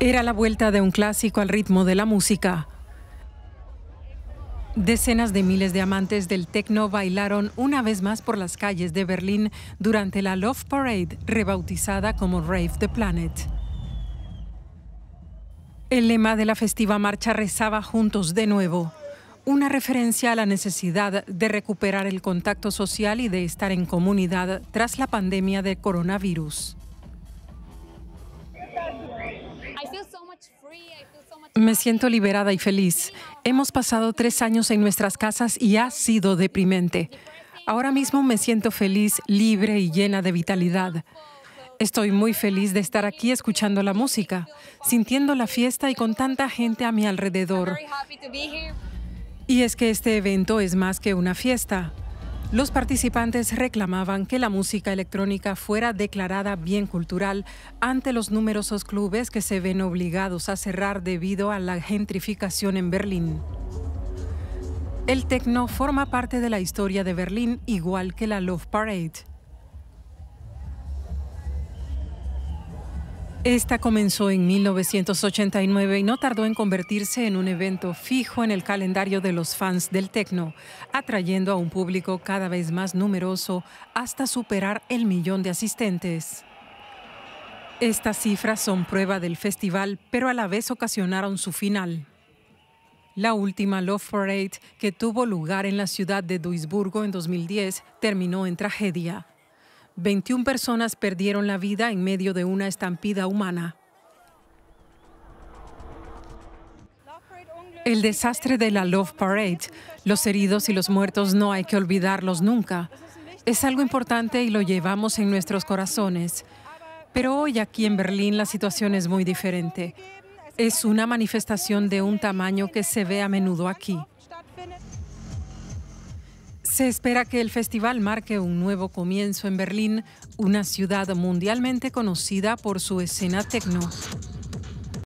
Era la vuelta de un clásico al ritmo de la música. Decenas de miles de amantes del techno bailaron una vez más por las calles de Berlín durante la Love Parade, rebautizada como Rave the Planet. El lema de la festiva marcha rezaba Juntos de nuevo, una referencia a la necesidad de recuperar el contacto social y de estar en comunidad tras la pandemia de coronavirus. Me siento liberada y feliz. Hemos pasado tres años en nuestras casas y ha sido deprimente. Ahora mismo me siento feliz, libre y llena de vitalidad. Estoy muy feliz de estar aquí escuchando la música, sintiendo la fiesta y con tanta gente a mi alrededor. Y es que este evento es más que una fiesta. Los participantes reclamaban que la música electrónica fuera declarada bien cultural ante los numerosos clubes que se ven obligados a cerrar debido a la gentrificación en Berlín. El techno forma parte de la historia de Berlín igual que la Love Parade. Esta comenzó en 1989 y no tardó en convertirse en un evento fijo en el calendario de los fans del techno, atrayendo a un público cada vez más numeroso hasta superar el millón de asistentes. Estas cifras son prueba del festival, pero a la vez ocasionaron su final. La última Love Parade, que tuvo lugar en la ciudad de Duisburgo en 2010, terminó en tragedia. 21 personas perdieron la vida en medio de una estampida humana. El desastre de la Love Parade, los heridos y los muertos no hay que olvidarlos nunca. Es algo importante y lo llevamos en nuestros corazones. Pero hoy aquí en Berlín la situación es muy diferente. Es una manifestación de un tamaño que se ve a menudo aquí. Se espera que el festival marque un nuevo comienzo en Berlín, una ciudad mundialmente conocida por su escena techno.